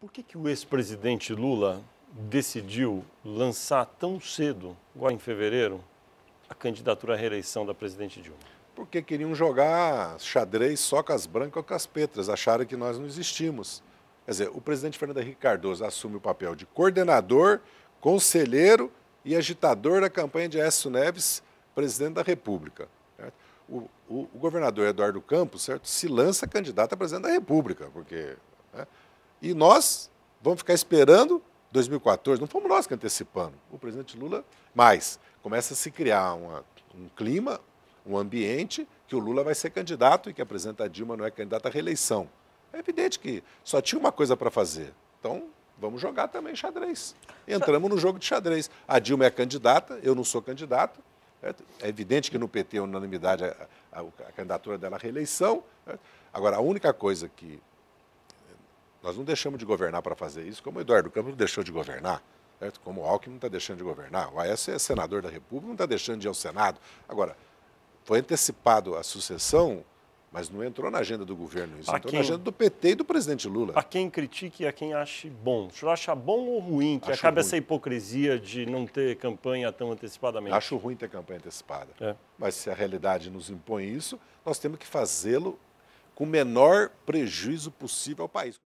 Por que, que o ex-presidente Lula decidiu lançar tão cedo, agora em fevereiro, a candidatura à reeleição da presidente Dilma? Porque queriam jogar xadrez só com as brancas ou com as petras, acharam que nós não existimos. Quer dizer, o presidente Fernando Henrique Cardoso assume o papel de coordenador, conselheiro e agitador da campanha de Aécio Neves, presidente da República. O, o, o, governador Eduardo Campos certo, se lança candidato a presidente da República, porque né, e nós vamos ficar esperando 2014. Não fomos nós que antecipamos. O presidente Lula, mais, começa a se criar uma, um clima, um ambiente que o Lula vai ser candidato e que a presidenta Dilma não é candidata à reeleição. É evidente que só tinha uma coisa para fazer. Então, vamos jogar também xadrez. Entramos no jogo de xadrez. A Dilma é candidata, eu não sou candidato. É evidente que no PT a unanimidade a, a, a candidatura dela à reeleição. Agora, a única coisa que nós não deixamos de governar para fazer isso, como o Eduardo Campos não deixou de governar, certo? como o Alckmin não está deixando de governar, o Aécio é senador da República, não está deixando de ir ao Senado. Agora, foi antecipado a sucessão, mas não entrou na agenda do governo, isso entrou quem... na agenda do PT e do presidente Lula. A quem critique e a quem ache bom. senhor acha bom ou ruim que Acho acabe ruim. essa hipocrisia de não ter campanha tão antecipadamente? Acho ruim ter campanha antecipada. É. Mas se a realidade nos impõe isso, nós temos que fazê-lo com o menor prejuízo possível ao país.